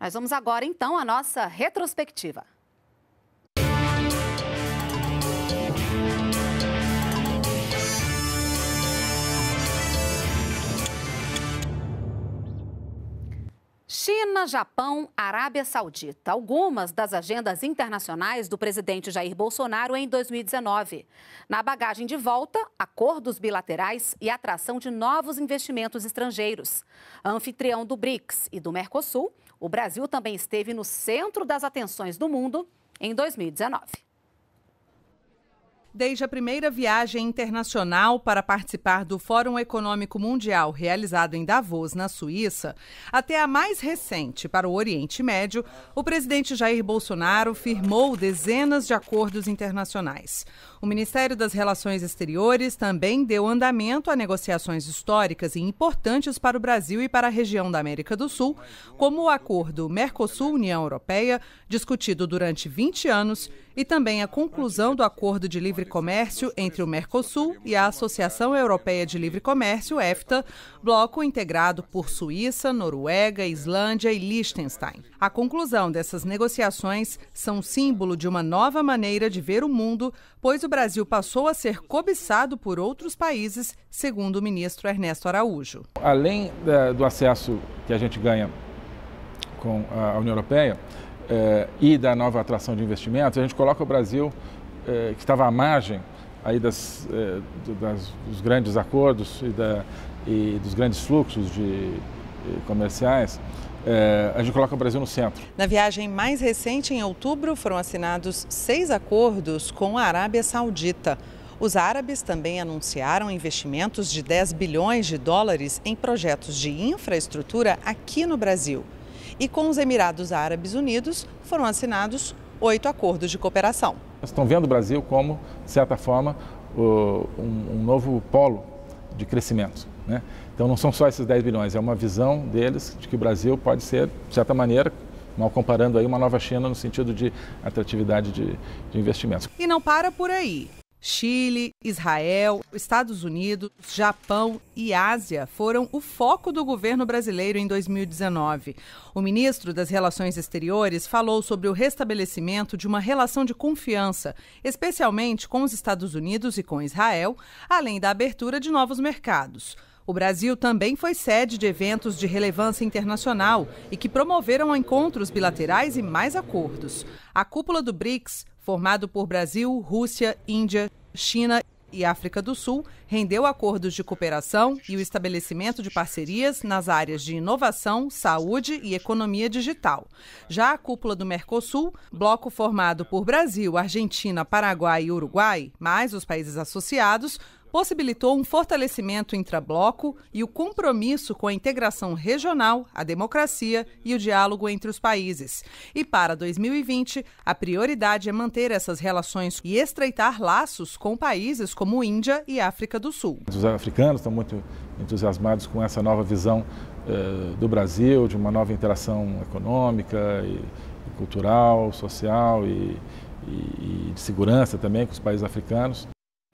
Nós vamos agora, então, à nossa retrospectiva. China, Japão, Arábia Saudita. Algumas das agendas internacionais do presidente Jair Bolsonaro em 2019. Na bagagem de volta, acordos bilaterais e atração de novos investimentos estrangeiros. Anfitrião do BRICS e do Mercosul, o Brasil também esteve no centro das atenções do mundo em 2019. Desde a primeira viagem internacional para participar do Fórum Econômico Mundial realizado em Davos, na Suíça, até a mais recente para o Oriente Médio, o presidente Jair Bolsonaro firmou dezenas de acordos internacionais. O Ministério das Relações Exteriores também deu andamento a negociações históricas e importantes para o Brasil e para a região da América do Sul, como o acordo Mercosul-União Europeia, discutido durante 20 anos e também a conclusão do acordo de livre comércio entre o Mercosul e a Associação Europeia de Livre Comércio, EFTA, bloco integrado por Suíça, Noruega, Islândia e Liechtenstein. A conclusão dessas negociações são símbolo de uma nova maneira de ver o mundo, pois o Brasil passou a ser cobiçado por outros países, segundo o ministro Ernesto Araújo. Além eh, do acesso que a gente ganha com a União Europeia, eh, e da nova atração de investimentos, a gente coloca o Brasil, eh, que estava à margem aí das, eh, das dos grandes acordos e, da, e dos grandes fluxos de, eh, comerciais, é, a gente coloca o Brasil no centro. Na viagem mais recente, em outubro, foram assinados seis acordos com a Arábia Saudita. Os árabes também anunciaram investimentos de 10 bilhões de dólares em projetos de infraestrutura aqui no Brasil e com os Emirados Árabes Unidos foram assinados oito acordos de cooperação. Estão vendo o Brasil como, de certa forma, um novo polo de crescimento. Né? Então não são só esses 10 bilhões, é uma visão deles de que o Brasil pode ser, de certa maneira, mal comparando aí, uma nova China no sentido de atratividade de, de investimentos. E não para por aí. Chile, Israel, Estados Unidos, Japão e Ásia foram o foco do governo brasileiro em 2019. O ministro das Relações Exteriores falou sobre o restabelecimento de uma relação de confiança, especialmente com os Estados Unidos e com Israel, além da abertura de novos mercados. O Brasil também foi sede de eventos de relevância internacional e que promoveram encontros bilaterais e mais acordos. A cúpula do BRICS formado por Brasil, Rússia, Índia, China e África do Sul, rendeu acordos de cooperação e o estabelecimento de parcerias nas áreas de inovação, saúde e economia digital. Já a cúpula do Mercosul, bloco formado por Brasil, Argentina, Paraguai e Uruguai, mais os países associados, possibilitou um fortalecimento intrabloco e o compromisso com a integração regional, a democracia e o diálogo entre os países. E para 2020, a prioridade é manter essas relações e estreitar laços com países como Índia e África do Sul. Os africanos estão muito entusiasmados com essa nova visão eh, do Brasil, de uma nova interação econômica, e, cultural, social e, e de segurança também com os países africanos.